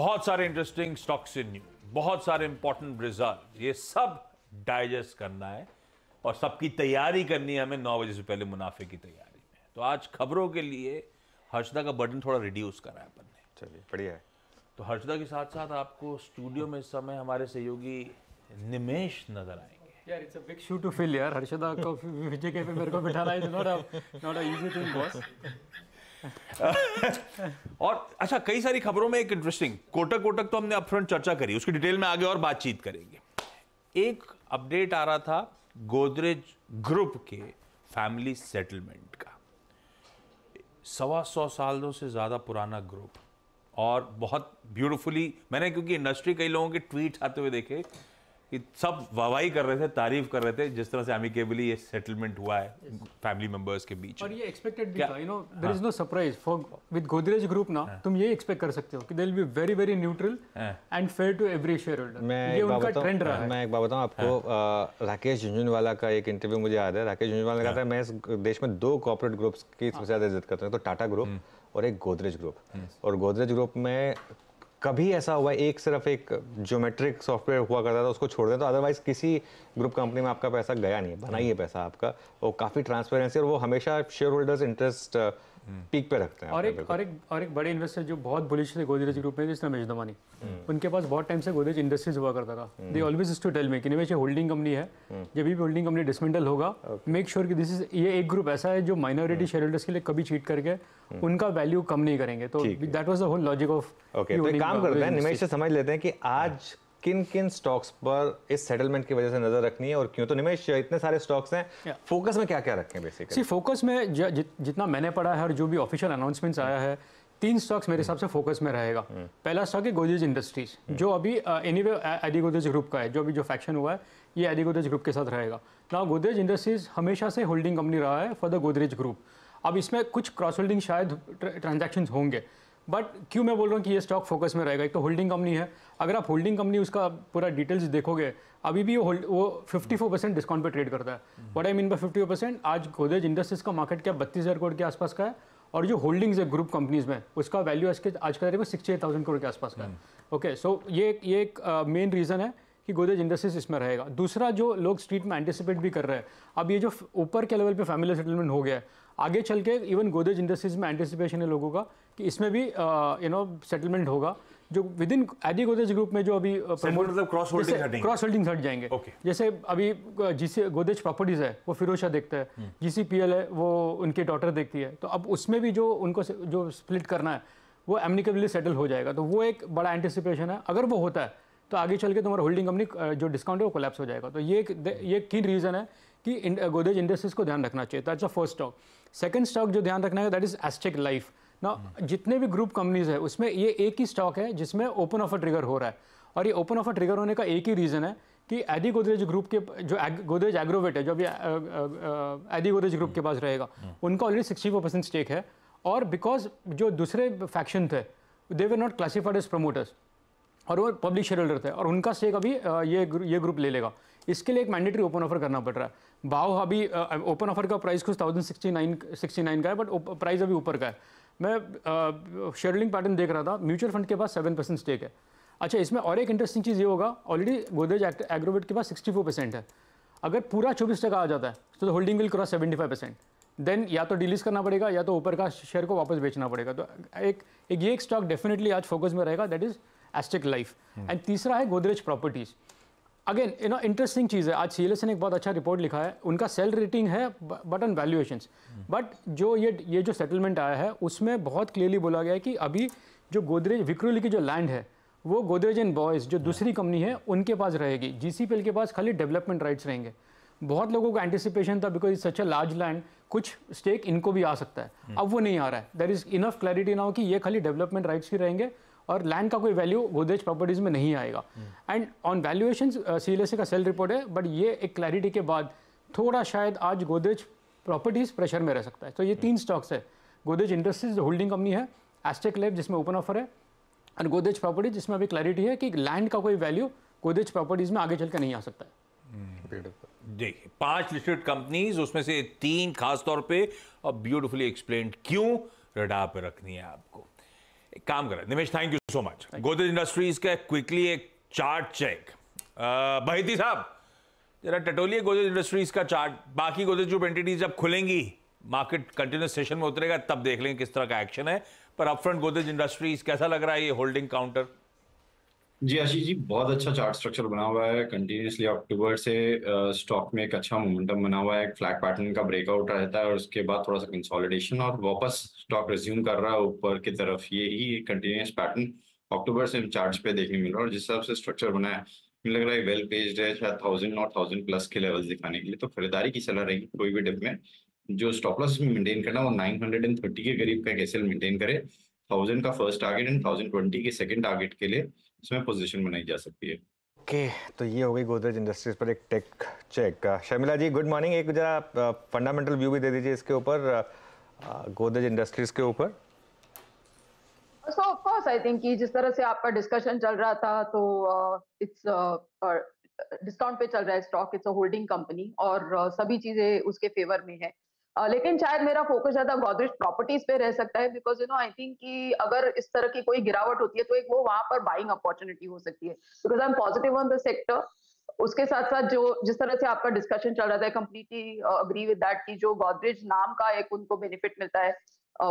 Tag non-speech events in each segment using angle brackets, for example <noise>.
बहुत सारे interesting stocks in news बहुत सारे इंपॉर्टेंट रिजल्ट ये सब डाइजेस्ट करना है और सबकी तैयारी करनी है हमें नौ बजे से पहले मुनाफे की तैयारी में तो आज खबरों के लिए हर्षदा का बर्डन थोड़ा रिड्यूस करा है अपन ने चलिए बढ़िया है तो हर्षदा के साथ साथ आपको स्टूडियो में इस समय हमारे सहयोगी निमेश नजर आएंगे यार it's a big shoe to fill यार हर्षदा को जगह पे मेरे को बिठाना is not a not a easy thing boss <laughs> और अच्छा कई सारी खबरों में एक इंटरेस्टिंग कोटक कोटक तो हमने अपफ्रंट चर्चा करी उसकी डिटेल में आगे और बातचीत करेंगे एक अपडेट आ रहा था गोदरेज ग्रुप के फैमिली सेटलमेंट का सवा सौ सालों से ज़्यादा पुराना ग्रुप और बहुत ब्यूटीफुली मैंने क्योंकि इंडस्ट्री कई लोगों के ट्वीट आते हुए देखे कि सब वाहवाही कर रहे थे तारीफ कर रहे थे जिस तरह से अमिकेबली ये सेटलमेंट हुआ है फैमिली मेंबर्स के बीच और ये एक्सपेक्टेड भी था you know there is no surprise for with Godrej group ना हाँ। तुम ये एक्सपेक्ट कर सकते हो कि they will be very very neutral and fair to every share holder ये उनका ट्रेंड रहा हाँ, है मैं एक बात बताऊं आपको हाँ। राकेश झुंझुनवाला का एक इंटरव्यू मुझे याद है राकेश झुंझुनवाला ने कहा था मैं इस देश में दो कॉर्पोरेट ग्रुप्स की सबसे ज्यादा इज्जत करता हूं तो टाटा ग्रुप हम्म। और एक गोदरेज ग्रुप हम्म। और गोदरेज ग्रुप में कभी ऐसा हुआ एक सिर्फ एक ज्योमेट्रिक सॉफ्टवेयर हुआ करता था उसको छोड़ दें तो अदरवाइज किसी ग्रुप कंपनी में आपका पैसा गया नहीं है बनाइए हम्म। पैसा आपका और काफ़ी ट्रांसपेरेंसी और वो हमेशा शेयर होल्डर्स इंटरेस्ट पीक पे रखते हैं और एक और एक और एक बड़े इन्वेस्टर जो बहुत बुलिश थे गोदरेज ग्रुप में जिस मेज दमानी उनके पास बहुत टाइम से गोदरेज इंडस्ट्रीज हुआ करता था they always to tell me कि निवेश होल्डिंग कंपनी है हम्म। जब भी होल्डिंग कंपनी डिसमेंटल होगा मेक श्योर कि दिस इज ये एक ग्रुप ऐसा है जो माइनॉरिटी शेयर होल्डर्स के लिए कभी चीट करके हम्म। उनका वैल्यू कम नहीं करेंगे तो that was the whole logic of okay तो काम करते हैं निमेश से समझ लेते हैं कि आज किन किन स्टॉक्स पर इस सेटलमेंट की वजह से नजर रखनी है और क्यों तो निमेश इतने सारे स्टॉक्स हैं फोकस में क्या क्या रखें बेसिकली सी फोकस में ज, जितना मैंने पढ़ा है और जो भी ऑफिशियल अनाउंसमेंट्स आया है तीन स्टॉक्स मेरे हिसाब से फोकस में रहेगा hmm. पहला स्टॉक है गोदरेज इंडस्ट्रीज hmm. जो अभी anyway Adi Godrej group का है जो अभी जो फैक्शन हुआ है ये एडी गोदरेज ग्रुप के साथ रहेगा ना गोदरेज इंडस्ट्रीज हमेशा से होल्डिंग कंपनी रहा है फॉर द गोदरेज ग्रुप अब इसमें कुछ क्रॉस होल्डिंग शायद ट्रांजेक्शन होंगे बट क्यों मैं बोल रहा हूँ कि ये स्टॉक फोकस में रहेगा एक तो होल्डिंग कंपनी है अगर आप होल्डिंग कंपनी उसका पूरा डिटेल्स देखोगे अभी भी वो वो फिफ्टी फोर परसेंट डिस्काउंट पर ट्रेड करता है what I mean by fifty four percent आज गोदरेज इंडस्ट्रीज का मार्केट क्या बत्तीस हज़ार करोड़ के आसपास का है और जो होल्डिंग्स है ग्रुप कंपनीज में उसका वैल्यू आज के आज का तारीख में सिक्सटी एट थाउजेंड करोड़ के आसपास का है ओके सो ये ये एक मेन रीज़न uh, है कि गोदरेज इंडस्ट्रीज इसमें रहेगा दूसरा जो लोग स्ट्रीट में एंटिसिपेट भी कर रहे हैं अब ये जो ऊपर के लेवल पे फैमिली सेटलमेंट हो गया है आगे चल के इवन गोदरेज इंडस्ट्रीज़ में एंटिसिपेशन है लोगों का कि इसमें भी यू नो सेटलमेंट होगा जो within Adi Godrej group में जो अभी uh, मतलब क्रॉस होल्डिंग क्रॉस होल्डिंग हट जाएंगे okay. जैसे अभी जीसी गोदरेज प्रॉपर्टीज़ है वो फिरोशा देखता है सी जीसी एल है वो उनके डॉटर देखती है तो अब उसमें भी जो उनको जो स्प्लिट करना है वो एमिकेबली सेटल हो जाएगा तो वो एक बड़ा एंटिसिपेशन है अगर वो होता है तो आगे चल के तुम्हारा होल्डिंग कंपनी uh, जो डिस्काउंट है वो कोलेप्स हो जाएगा तो ये एक ये की रीज़न है कि गोदरेज इंडस्ट्रीज़ uh, को ध्यान रखना चाहिए that's a first stock second stock जो ध्यान रखना है दैट इज एस्टेक लाइफ ना जितने भी ग्रुप कंपनीज है उसमें ये एक ही स्टॉक है जिसमें ओपन ऑफर ट्रिगर हो रहा है और ये ओपन ऑफर ट्रिगर होने का एक ही रीज़न है कि एडी गोदरेज ग्रुप के जो गोदरेज एग्रोवेट है जो अभी एडी गोदरेज ग्रुप के पास रहेगा हम्म। उनका already sixty four percent stake है और बिकॉज जो दूसरे फैक्शन थे they were not classified as promoters और वो पब्लिक शेयर होल्डर थे और उनका स्टेक अभी ये ये ग्रुप ले लेगा इसके लिए एक मैंडेटरी ओपन ऑफर करना पड़ रहा है भाव अभी ओपन ऑफर का प्राइस कुछ thousand sixty nine sixty nine का है बट प्राइस अभी ऊपर का है मैं शेयर होल्डिंग पैटर्न देख रहा था म्यूचुअल फंड के पास सेवन परसेंट स्टेक है अच्छा इसमें और एक इंटरेस्टिंग चीज़ ये होगा ऑलरेडी गोदरेज एग्रोवेट के पास सिक्सटी फोर परसेंट है अगर पूरा चौबीस टका आ जाता है तो, holding will cross seventy five percent then या तो डिलीज करना पड़ेगा या तो ऊपर का शेयर को वापस बेचना पड़ेगा तो एक, एक ये एक स्टॉक डेफिनेटली आज फोकस में रहेगा that is Astec life and तीसरा है Godrej properties again you know interesting चीज़ है आज सी ने एक बहुत अच्छा रिपोर्ट लिखा है उनका सेल रेटिंग है बट ऑन वैल्यूएशंस बट जो ये ये जो सेटलमेंट आया है उसमें बहुत क्लियरली बोला गया है कि अभी जो गोदरेज विक्रोली की जो लैंड है वो गोदरेज एंड बॉयज़ जो दूसरी कंपनी है उनके पास रहेगी जी के पास खाली डेवलपमेंट राइट्स रहेंगे बहुत लोगों का एंटिसिपेशन था because is such a large land कुछ स्टेक इनको भी आ सकता है अब वो नहीं आ रहा है दर इज़ इनफ क्लैरिटी ना हो कि ये खाली डेवलपमेंट राइट्स ही रहेंगे और लैंड का कोई वैल्यू गोदरेज प्रॉपर्टीज़ में नहीं आएगा and on valuation C L का सेल रिपोर्ट है बट ये एक क्लैरिटी के बाद थोड़ा शायद आज गोदरेज प्रॉपर्टीज़ प्रेशर में रह सकता है तो ये तीन स्टॉक्स हम्म। है गोदरेज इंडस्ट्रीज होल्डिंग कंपनी है एस्टेक लेब जिसमें ओपन ऑफर है और गोदरेज प्रॉपर्टीज जिसमें अभी क्लैरिटी है कि लैंड का कोई वैल्यू गोदरेज प्रॉपर्टीज़ में आगे चल के नहीं आ सकता है हम्म। देखिए पांच लिस्टेड कंपनीज उसमें से तीन खास तौर पे और ब्यूटीफुली एक्सप्लेन क्यों रडार पे रखनी है आप काम करा Nimesh thank you so much Godrej industries का क्विकली एक चार्ट चेक बहिती साहब जरा टटोलिए गोदरेज इंडस्ट्रीज का चार्ट बाकी गोदरेज ग्रुप एंटिटीज जब खुलेंगी मार्केट कंटिन्यूस सेशन में उतरेगा तब देख लेंगे किस तरह का एक्शन है पर अपफ्रंट गोदरेज इंडस्ट्रीज कैसा लग रहा है ये होल्डिंग काउंटर जी आशीष जी बहुत अच्छा चार्ट स्ट्रक्चर बना हुआ है कंटिन्यूसली अक्टूबर से स्टॉक में एक अच्छा मोमेंटम बना हुआ है एक फ्लैग पैटर्न का ब्रेकआउट रहता है और उसके बाद थोड़ा सा कंसोलिडेशन और वापस स्टॉक रिज्यूम कर रहा है ऊपर की तरफ ये ही कंटिन्यूस पैटर्न अक्टूबर से चार्ट पे देखने मिल रहा है और जिस हिसाब से स्ट्रक्चर बना है मुझे लग रहा है वेल पेज्ड है शायद थाउजेंड और थाउजेंड प्लस के लेवल दिखाने के लिए तो खरीदारी की सलाह रहेगी कोई भी डिप में जो स्टॉप लॉस मेंटेन करना वो नाइन हंड्रेड एंड थर्टी के करीब का कैसे मेंटेन करे थाउजेंड का first target and thousand twenty के सेकंड टारगेट के लिए इसमें पोजीशन बनाई जा सकती है ओके okay, तो ये हो गई गोदरेज इंडस्ट्रीज पर एक tech check Sharmila ji good morning एक जरा फंडामेंटल व्यू भी दे दीजिए इसके ऊपर गोदरेज इंडस्ट्रीज के ऊपर so of course I think कि जिस तरह से आपका डिस्कशन चल रहा था तो इट्स डिस्काउंट पे चल रहा है stock it's a holding company और सभी चीजें उसके फेवर में है लेकिन शायद मेरा फोकस ज्यादा गोदरेज प्रॉपर्टीज पे रह सकता है because you know I think कि अगर इस तरह की कोई गिरावट होती है तो एक वो वहां पर बाइंग अपॉर्चुनिटी हो सकती है because I am positive on the sector उसके साथ साथ जो जिस तरह से आपका डिस्कशन चल रहा था कंप्लीटली अग्री विद दैट कि जो गोदरेज नाम का एक उनको बेनिफिट मिलता है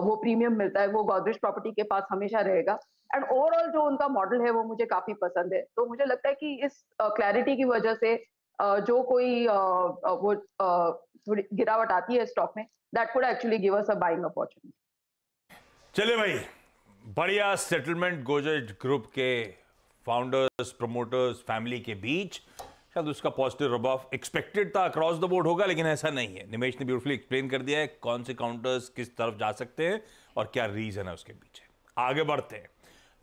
वो प्रीमियम मिलता है वो गोदरेज प्रॉपर्टी के पास हमेशा रहेगा एंड ओवरऑल जो उनका मॉडल है वो मुझे काफी पसंद है तो मुझे लगता है कि इस क्लैरिटी की वजह से जो कोई वो थोड़ी गिरावट आती है स्टॉक में that could actually give us a buying opportunity चलिए भाई बढ़िया सेटलमेंट गोजट ग्रुप के फाउंडर्स प्रमोटर्स फैमिली के बीच शायद उसका पॉजिटिव रबाफ एक्सपेक्टेड था अक्रॉस द बोर्ड होगा लेकिन ऐसा नहीं है निमेश ने ब्यूटिफुली एक्सप्लेन कर दिया है कौन से काउंटर्स किस तरफ जा सकते हैं और क्या रीजन है उसके पीछे आगे बढ़ते हैं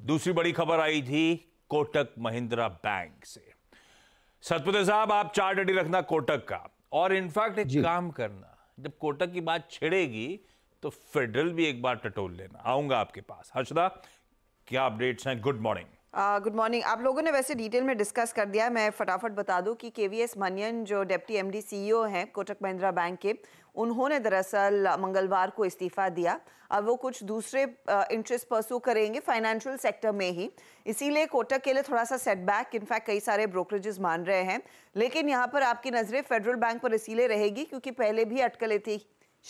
दूसरी बड़ी खबर आई थी कोटक महिंद्रा बैंक से सतपुते साहब आप चार्ट रेडी रखना कोटक का और इनफैक्ट एक काम करना जब कोटक की बात छिड़ेगी तो फेडरल भी एक बार टटोल लेना आऊंगा आपके पास हर्षदा क्या अपडेट्स हैं good morning good uh, morning आप लोगों ने वैसे डिटेल में डिस्कस कर दिया मैं फटाफट बता दूं कि केवीएस मनियन जो डेप्टी एमडी सीईओ हैं कोटक महिंद्रा बैंक के उन्होंने दरअसल मंगलवार को इस्तीफा दिया अब वो कुछ दूसरे इंटरेस्ट परसू करेंगे फाइनेंशियल सेक्टर में ही इसीलिए कोटक के लिए थोड़ा सा सेटबैक इनफैक्ट कई सारे ब्रोकरेजेस मान रहे हैं लेकिन यहाँ पर आपकी नज़रें फेडरल बैंक पर इसीलिए रहेगी क्योंकि पहले भी अटकलें थी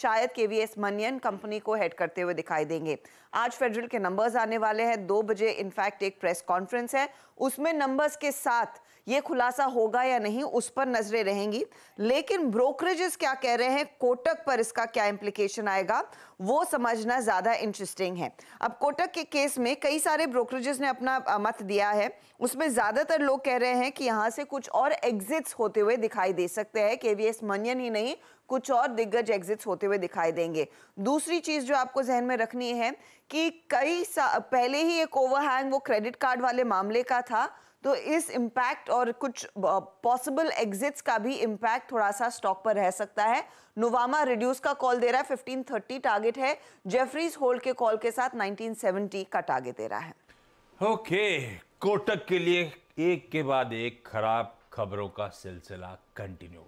शायद K V S Manian company को हेड करते हुए दिखाई देंगे आज फेडरल के नंबर्स आने वाले हैं दो बजे इनफैक्ट एक प्रेस कॉन्फ्रेंस है उसमें नंबर्स के साथ ये खुलासा होगा या नहीं उस पर नजरें रहेंगी लेकिन ब्रोकरेजेस क्या कह रहे हैं कोटक पर इसका क्या इम्प्लीकेशन आएगा वो समझना ज़्यादा इंटरेस्टिंग है अब कोटक के केस में कई सारे ब्रोकरेजेस ने अपना मत दिया है उसमें ज़्यादातर लोग कह रहे हैं कि यहाँ से कुछ और एग्जिट्स होते हुए दिखाई दे सकते हैं के वी एस मनियन ही नहीं कुछ और दिग्गज एग्जिट्स होते हुए दिखाई देंगे दूसरी चीज़ जो आपको जहन में रखनी है कि कई पहले ही एक ओवरहैंग वो क्रेडिट कार्ड वाले मामले का था तो इस इम्पैक्ट और कुछ पॉसिबल एग्जिट्स का भी इम्पैक्ट थोड़ा सा स्टॉक पर रह सकता है नोवामा रिड्यूस का कॉल दे रहा है 1530 टारगेट है जेफरीज होल्ड के कॉल के साथ 1970 का टारगेट दे रहा है ओके okay, कोटक के लिए एक के बाद एक खराब खबरों का सिलसिला कंटिन्यू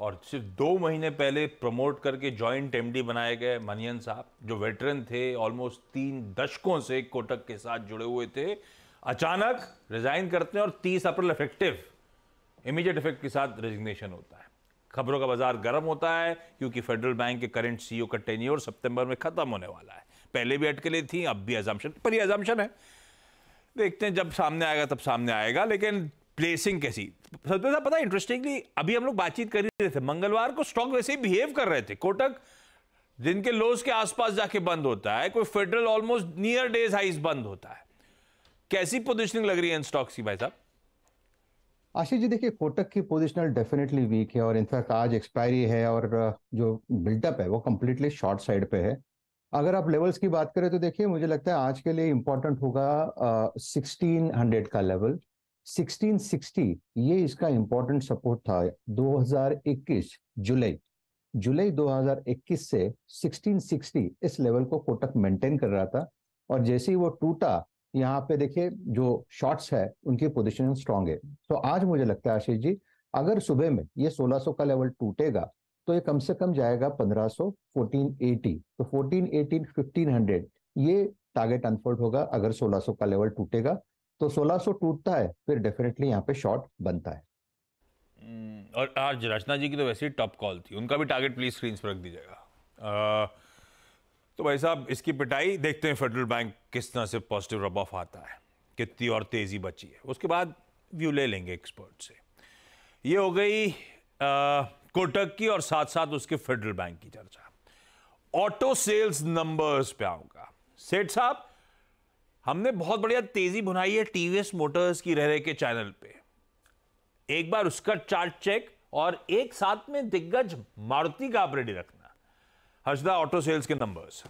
और सिर्फ दो महीने पहले प्रमोट करके जॉइंट एमडी बनाए गए मनियन साहब जो वेटरन थे ऑलमोस्ट तीन दशकों से कोटक के साथ जुड़े हुए थे अचानक रिजाइन करते हैं और 30 अप्रैल इफेक्टिव इमीडिएट इफेक्ट के साथ रेजिग्नेशन होता है खबरों का बाजार गर्म होता है क्योंकि फेडरल बैंक के करंट सीईओ e का टेन्योर सितंबर में खत्म होने वाला है पहले भी अटकलें थी अब भी एजम्पन पर यह एजम्पन है देखते हैं जब सामने आएगा तब सामने आएगा लेकिन प्लेसिंग कैसी सत्य तो साहब पता इंटरेस्टिंगली अभी हम लोग बातचीत कर रहे थे मंगलवार को स्टॉक वैसे ही बिहेव कर रहे थे कोटक दिन के लोज के आसपास जाके बंद होता है कोई फेडरल ऑलमोस्ट नियर डेज हाइस बंद होता है कैसी पोजिशनिंग लग रही है इन स्टॉक्स की भाई साहब आशीष जी देखिए कोटक की पोजिशनल डेफिनेटली वीक है और इनफैक्ट आज एक्सपायरी है और जो बिल्डअप है वो कम्प्लीटली शॉर्ट साइड पे है अगर आप लेवल्स की बात करें तो देखिए मुझे लगता है आज के लिए इम्पोर्टेंट होगा सिक्सटीन हंड्रेड का लेवल 1660 ये इसका इंपॉर्टेंट सपोर्ट था 2021 जुलाई जुलाई 2021 से 1660 इस लेवल को कोटक मेंटेन कर रहा था और जैसे ही वो टूटा यहाँ पे देखिए जो शॉर्ट्स है उनकी पोजिशन स्ट्रांग है तो आज मुझे लगता है आशीष जी अगर सुबह में ये 1600 का लेवल टूटेगा तो ये कम से कम जाएगा 1500 1480 तो फिफ्टीन 1500 ये टारगेट अनफोल्ड होगा अगर 1600 का लेवल टूटेगा तो 1600 टूटता है फिर डेफिनेटली यहाँ पे शॉर्ट बनता है हम्म, और आज रचना जी की तो वैसे ही टॉप कॉल थी उनका भी टारगेट प्लीज स्क्रीन पर रख दीजिएगा तो भाई साहब इसकी पिटाई देखते हैं फेडरल बैंक किस तरह से पॉजिटिव रब ऑफ आता है कितनी और तेजी बची है उसके बाद व्यू ले लेंगे एक्सपर्ट से ये हो गई कोटक की और साथ साथ उसके फेडरल बैंक की चर्चा ऑटो सेल्स नंबर्स पे आऊंगा सेठ साहब हमने बहुत बढ़िया तेजी बनाई है टीवीएस मोटर्स की रह रहे के चैनल पे एक बार उसका चार्ट चेक और एक साथ में दिग्गज मारुति का आप रेडी रखना हर्षदा ऑटो सेल्स के नंबर्स